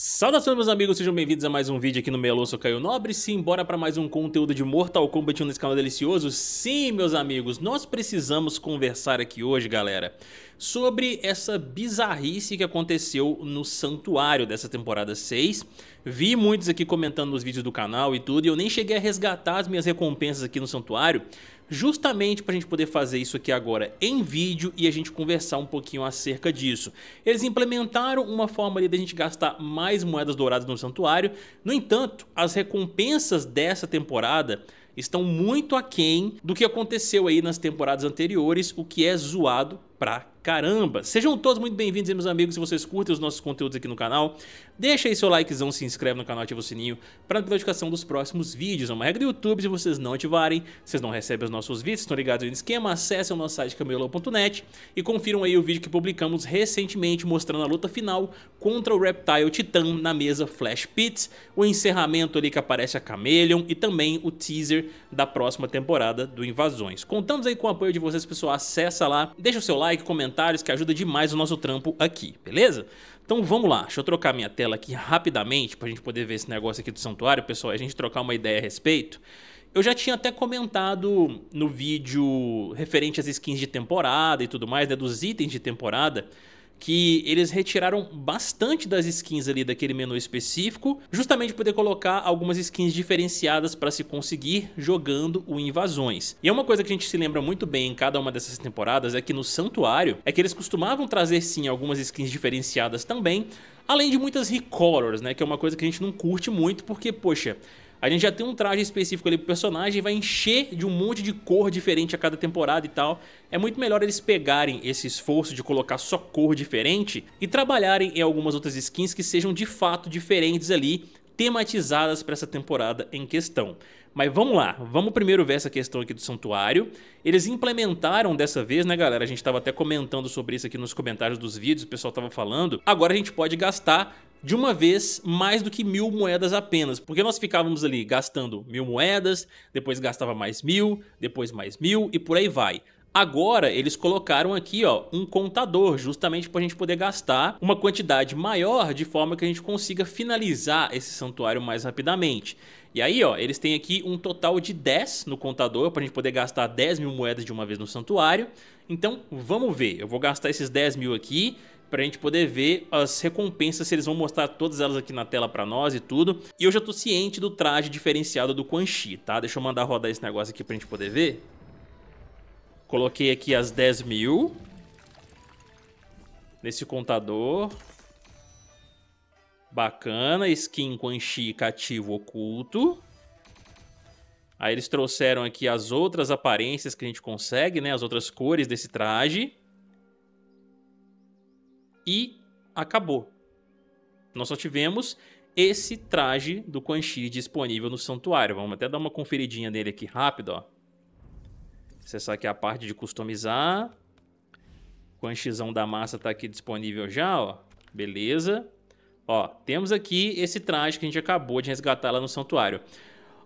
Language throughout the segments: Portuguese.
Saudações meus amigos, sejam bem-vindos a mais um vídeo aqui no Melô, sou Caio Nobre Sim, bora para mais um conteúdo de Mortal Kombat 1 nesse canal delicioso? Sim, meus amigos, nós precisamos conversar aqui hoje, galera Sobre essa bizarrice que aconteceu no Santuário dessa temporada 6 Vi muitos aqui comentando nos vídeos do canal e tudo E eu nem cheguei a resgatar as minhas recompensas aqui no Santuário justamente para a gente poder fazer isso aqui agora em vídeo e a gente conversar um pouquinho acerca disso. Eles implementaram uma forma ali a gente gastar mais moedas douradas no santuário, no entanto, as recompensas dessa temporada estão muito aquém do que aconteceu aí nas temporadas anteriores, o que é zoado pra caramba. Sejam todos muito bem-vindos, meus amigos. Se vocês curtem os nossos conteúdos aqui no canal, deixa aí seu likezão, se inscreve no canal, ativa o sininho para notificação dos próximos vídeos. É uma regra do YouTube, se vocês não ativarem, vocês não recebem os nossos vídeos, estão ligados no esquema, acessem o nosso site camelo.net e confiram aí o vídeo que publicamos recentemente mostrando a luta final contra o Reptile Titan na mesa Flash Pits, o encerramento ali que aparece a Chameleon e também o teaser da próxima temporada do Invasões. Contamos aí com o apoio de vocês, pessoal. Acessa lá, deixa o seu like, like, comentários, que ajuda demais o nosso trampo aqui, beleza? Então vamos lá, deixa eu trocar minha tela aqui rapidamente para a gente poder ver esse negócio aqui do santuário, pessoal, a gente trocar uma ideia a respeito. Eu já tinha até comentado no vídeo referente às skins de temporada e tudo mais, né, dos itens de temporada, que eles retiraram bastante das skins ali daquele menu específico, justamente poder colocar algumas skins diferenciadas para se conseguir jogando o Invasões. E é uma coisa que a gente se lembra muito bem em cada uma dessas temporadas é que no Santuário é que eles costumavam trazer sim algumas skins diferenciadas também, além de muitas recolors, né, que é uma coisa que a gente não curte muito porque, poxa, a gente já tem um traje específico ali pro personagem e vai encher de um monte de cor diferente a cada temporada e tal. É muito melhor eles pegarem esse esforço de colocar só cor diferente e trabalharem em algumas outras skins que sejam de fato diferentes ali, tematizadas para essa temporada em questão. Mas vamos lá, vamos primeiro ver essa questão aqui do santuário. Eles implementaram dessa vez, né galera? A gente estava até comentando sobre isso aqui nos comentários dos vídeos, o pessoal estava falando. Agora a gente pode gastar de uma vez mais do que mil moedas apenas, porque nós ficávamos ali gastando mil moedas, depois gastava mais mil, depois mais mil e por aí vai. Agora eles colocaram aqui ó, um contador, justamente para a gente poder gastar uma quantidade maior de forma que a gente consiga finalizar esse santuário mais rapidamente. E aí ó, eles têm aqui um total de 10 no contador para a gente poder gastar 10 mil moedas de uma vez no santuário. Então vamos ver, eu vou gastar esses 10 mil aqui pra gente poder ver as recompensas, se eles vão mostrar todas elas aqui na tela pra nós e tudo. E eu já tô ciente do traje diferenciado do Quan Chi, tá? Deixa eu mandar rodar esse negócio aqui pra gente poder ver. Coloquei aqui as 10 mil. Nesse contador. Bacana, skin Quan Chi cativo oculto. Aí eles trouxeram aqui as outras aparências que a gente consegue, né? As outras cores desse traje e acabou. Nós só tivemos esse traje do Quan Chi disponível no santuário. Vamos até dar uma conferidinha nele aqui rápido, ó. Acessar aqui é a parte de customizar. Quan Chizão da massa tá aqui disponível já, ó. Beleza. Ó, temos aqui esse traje que a gente acabou de resgatar lá no santuário.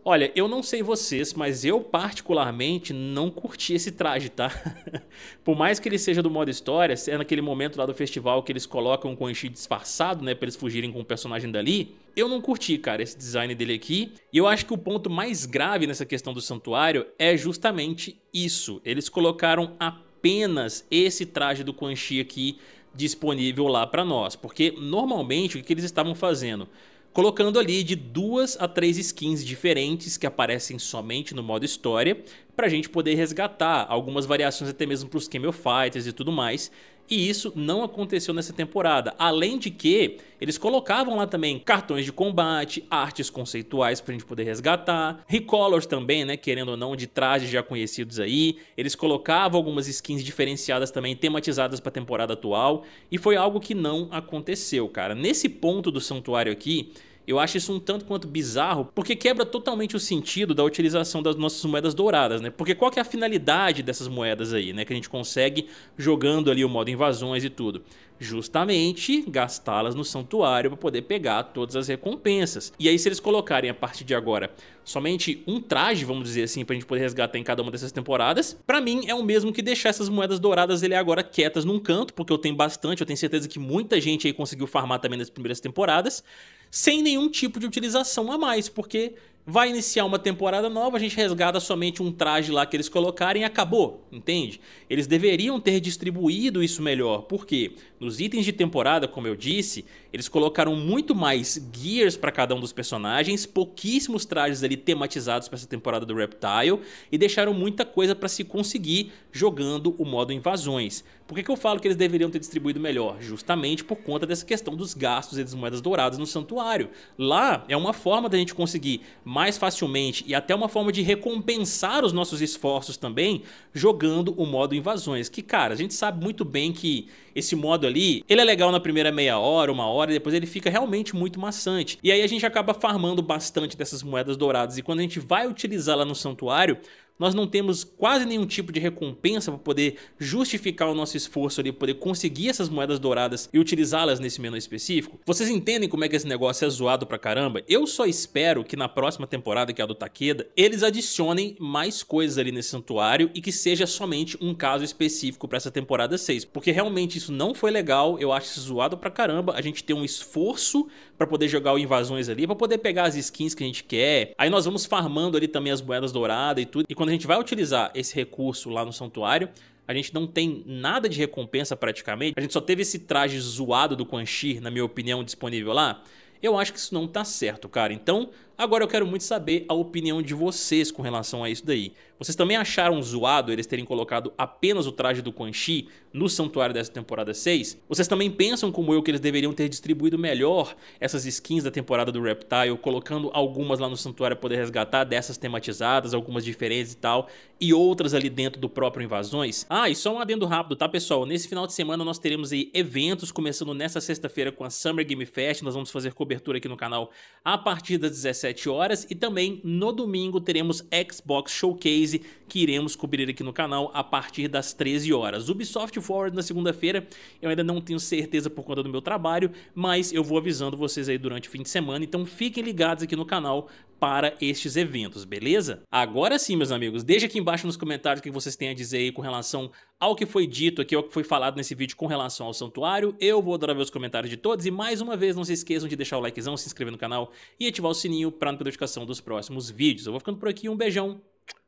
Olha, eu não sei vocês, mas eu particularmente não curti esse traje, tá? Por mais que ele seja do modo história, é naquele momento lá do festival que eles colocam o Chi disfarçado, né, pra eles fugirem com o personagem dali. Eu não curti, cara, esse design dele aqui. E eu acho que o ponto mais grave nessa questão do santuário é justamente isso. Eles colocaram apenas esse traje do Chi aqui disponível lá para nós, porque normalmente o que eles estavam fazendo? colocando ali de duas a três skins diferentes que aparecem somente no modo história, para a gente poder resgatar algumas variações até mesmo para os Camel Fighters e tudo mais. E isso não aconteceu nessa temporada. Além de que eles colocavam lá também cartões de combate, artes conceituais pra gente poder resgatar, recolors também, né, querendo ou não, de trajes já conhecidos aí. Eles colocavam algumas skins diferenciadas também, tematizadas pra temporada atual, e foi algo que não aconteceu, cara. Nesse ponto do santuário aqui, eu acho isso um tanto quanto bizarro, porque quebra totalmente o sentido da utilização das nossas moedas douradas, né? Porque qual que é a finalidade dessas moedas aí, né? Que a gente consegue jogando ali o modo invasões e tudo justamente gastá-las no santuário para poder pegar todas as recompensas. E aí, se eles colocarem a partir de agora somente um traje, vamos dizer assim, pra gente poder resgatar em cada uma dessas temporadas, para mim é o mesmo que deixar essas moedas douradas ele agora quietas num canto, porque eu tenho bastante, eu tenho certeza que muita gente aí conseguiu farmar também nas primeiras temporadas, sem nenhum tipo de utilização a mais, porque Vai iniciar uma temporada nova, a gente resgata somente um traje lá que eles colocarem e acabou, entende? Eles deveriam ter distribuído isso melhor, porque nos itens de temporada, como eu disse, eles colocaram muito mais gears para cada um dos personagens, pouquíssimos trajes ali tematizados para essa temporada do Reptile e deixaram muita coisa para se conseguir jogando o modo invasões. Por que, que eu falo que eles deveriam ter distribuído melhor? Justamente por conta dessa questão dos gastos e das moedas douradas no santuário. Lá é uma forma da gente conseguir mais facilmente e até uma forma de recompensar os nossos esforços também jogando o modo invasões. Que, cara, a gente sabe muito bem que esse modo ali, ele é legal na primeira meia hora, uma hora, e depois ele fica realmente muito maçante. E aí a gente acaba farmando bastante dessas moedas douradas e quando a gente vai utilizá-la no santuário, nós não temos quase nenhum tipo de recompensa para poder justificar o nosso esforço ali, poder conseguir essas moedas douradas e utilizá-las nesse menu específico. Vocês entendem como é que esse negócio é zoado pra caramba? Eu só espero que na próxima temporada, que é a do Takeda, eles adicionem mais coisas ali nesse santuário e que seja somente um caso específico para essa temporada 6, porque realmente isso não foi legal, eu acho isso zoado pra caramba, a gente tem um esforço para poder jogar o invasões ali, para poder pegar as skins que a gente quer, aí nós vamos farmando ali também as moedas douradas e tudo, e quando a gente vai utilizar esse recurso lá no santuário, a gente não tem nada de recompensa praticamente. A gente só teve esse traje zoado do Quan Chi, na minha opinião, disponível lá. Eu acho que isso não tá certo, cara. Então, Agora eu quero muito saber a opinião de vocês com relação a isso daí. Vocês também acharam zoado eles terem colocado apenas o traje do Quan Chi no santuário dessa temporada 6? Vocês também pensam como eu que eles deveriam ter distribuído melhor essas skins da temporada do Reptile, colocando algumas lá no santuário para poder resgatar dessas tematizadas, algumas diferentes e tal, e outras ali dentro do próprio Invasões? Ah, e só um adendo rápido, tá pessoal? Nesse final de semana nós teremos aí eventos, começando nessa sexta-feira com a Summer Game Fest, nós vamos fazer cobertura aqui no canal a partir das 17 17 horas e também no domingo teremos Xbox Showcase que iremos cobrir aqui no canal a partir das 13 horas. Ubisoft Forward na segunda-feira, eu ainda não tenho certeza por conta do meu trabalho, mas eu vou avisando vocês aí durante o fim de semana, então fiquem ligados aqui no canal para estes eventos, beleza? Agora sim, meus amigos, deixa aqui embaixo nos comentários o que vocês têm a dizer aí com relação ao que foi dito aqui, ao que foi falado nesse vídeo com relação ao santuário. Eu vou adorar ver os comentários de todos e mais uma vez não se esqueçam de deixar o likezão, se inscrever no canal e ativar o sininho para não perder notificação dos próximos vídeos. Eu vou ficando por aqui, um beijão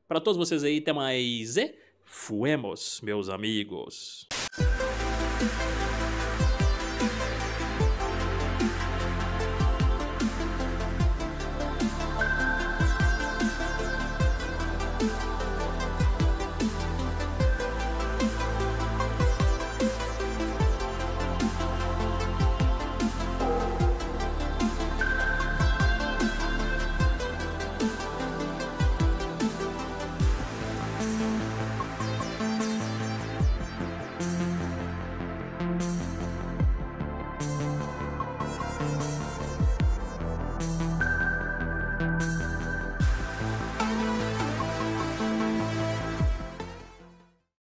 para todos vocês aí, até mais e fuemos, meus amigos.